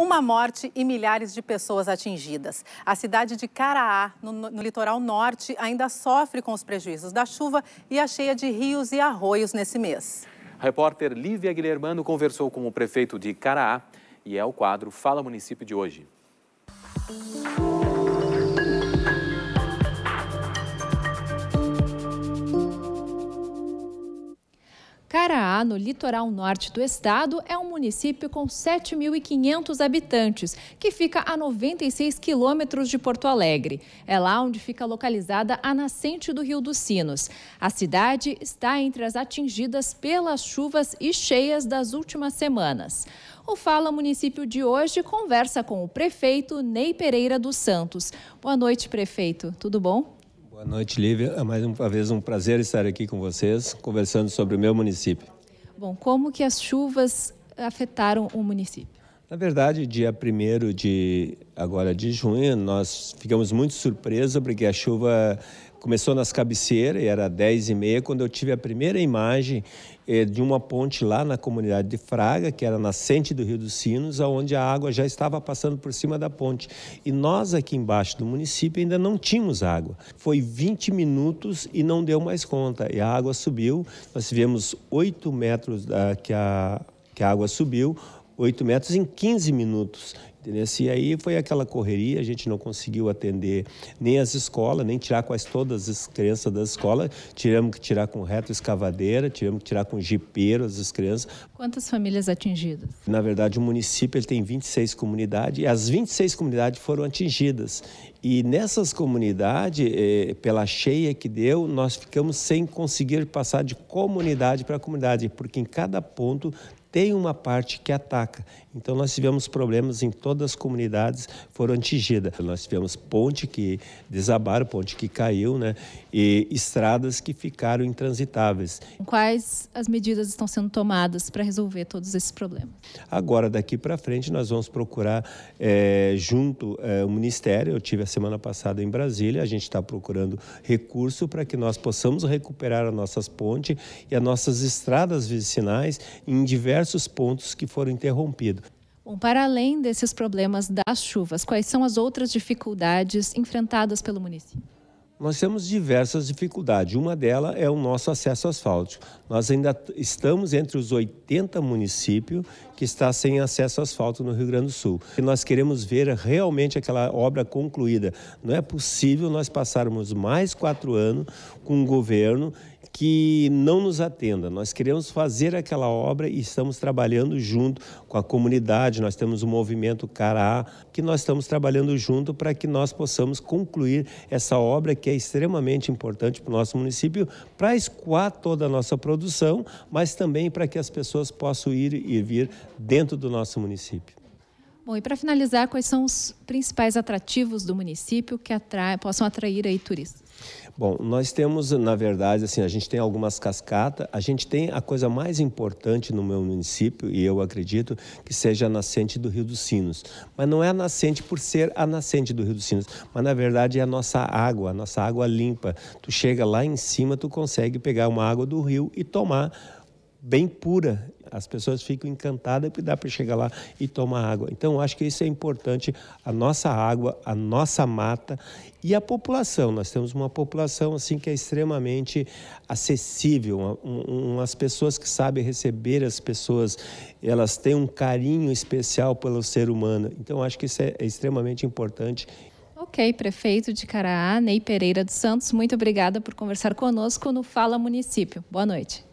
Uma morte e milhares de pessoas atingidas. A cidade de Caraá, no, no, litoral norte, ainda sofre com os prejuízos da chuva e a cheia de rios e arroios nesse mês. A repórter Lívia Guilhermano conversou com o prefeito de Caraá e é o quadro Fala Município de hoje. no litoral norte do estado, é um município com 7.500 habitantes, que fica a 96 quilômetros de Porto Alegre. É lá onde fica localizada a nascente do Rio dos Sinos. A cidade está entre as atingidas pelas chuvas e cheias das últimas semanas. O Fala Município de hoje conversa com o prefeito Ney Pereira dos Santos. Boa noite, prefeito. Tudo bom? Boa noite, Lívia. É mais uma vez um prazer estar aqui com vocês, conversando sobre o meu município. Bom, como que as chuvas afetaram o município? Na verdade, dia 1 de agora de junho, nós ficamos muito surpresos porque a chuva começou nas cabeceiras, era 10 e meia, quando eu tive a primeira imagem eh, de uma ponte lá na comunidade de Fraga, que era nascente do Rio dos Sinos, aonde a água já estava passando por cima da ponte. E nós aqui embaixo do município ainda não tínhamos água. Foi 20 minutos e não deu mais conta. E a água subiu, nós tivemos 8 metros ah, que a, que a água subiu, 8 metros em 15 minutos. E aí foi aquela correria, a gente não conseguiu atender nem as escolas, nem tirar quase todas as crianças da escola. Tivemos que tirar com reto escavadeira, tivemos que tirar com jipeiro as crianças. Quantas famílias atingidas? Na verdade, o município ele tem 26 comunidades e as 26 comunidades foram atingidas. E nessas comunidades, eh, pela cheia que deu, nós ficamos sem conseguir passar de comunidade para comunidade, porque em cada ponto tem uma parte que ataca. Então nós tivemos problemas em todas as comunidades foram atingidas. Nós tivemos ponte que desabaram, ponte que caiu, né? E estradas que ficaram intransitáveis. Quais as medidas estão sendo tomadas para resolver todos esses problemas? Agora daqui para frente nós vamos procurar é, junto é, o ministério. Eu tive a semana passada em Brasília. A gente está procurando recurso para que nós possamos recuperar as nossas pontes e as nossas estradas vicinais em diversos diversos pontos que foram interrompidos. Bom, para além desses problemas das chuvas, quais são as outras dificuldades enfrentadas pelo município? Nós temos diversas dificuldades. Uma delas é o nosso acesso asfáltico. Nós ainda estamos entre os 80 municípios que está sem acesso asfalto no Rio Grande do Sul. E nós queremos ver realmente aquela obra concluída. Não é possível nós passarmos mais quatro anos com um governo que não nos atenda. Nós queremos fazer aquela obra e estamos trabalhando junto com a comunidade. Nós temos o um movimento Cará, que nós estamos trabalhando junto para que nós possamos concluir essa obra que é extremamente importante para o nosso município, para escoar toda a nossa produção, mas também para que as pessoas possam ir e vir dentro do nosso município. Bom, e para finalizar, quais são os principais atrativos do município que atrai, possam atrair aí turistas? Bom, nós temos, na verdade, assim, a gente tem algumas cascatas, a gente tem a coisa mais importante no meu município, e eu acredito que seja a nascente do Rio dos Sinos. Mas não é a nascente por ser a nascente do Rio dos Sinos, mas na verdade é a nossa água, a nossa água limpa. Tu chega lá em cima, tu consegue pegar uma água do rio e tomar bem pura. As pessoas ficam encantadas porque dá para chegar lá e tomar água. Então, acho que isso é importante, a nossa água, a nossa mata e a população. Nós temos uma população assim que é extremamente acessível, um, umas pessoas que sabem receber as pessoas, elas têm um carinho especial pelo ser humano. Então, acho que isso é, é extremamente importante Ok, prefeito de Caraá, Ney Pereira dos Santos, muito obrigada por conversar conosco no Fala Município. Boa noite.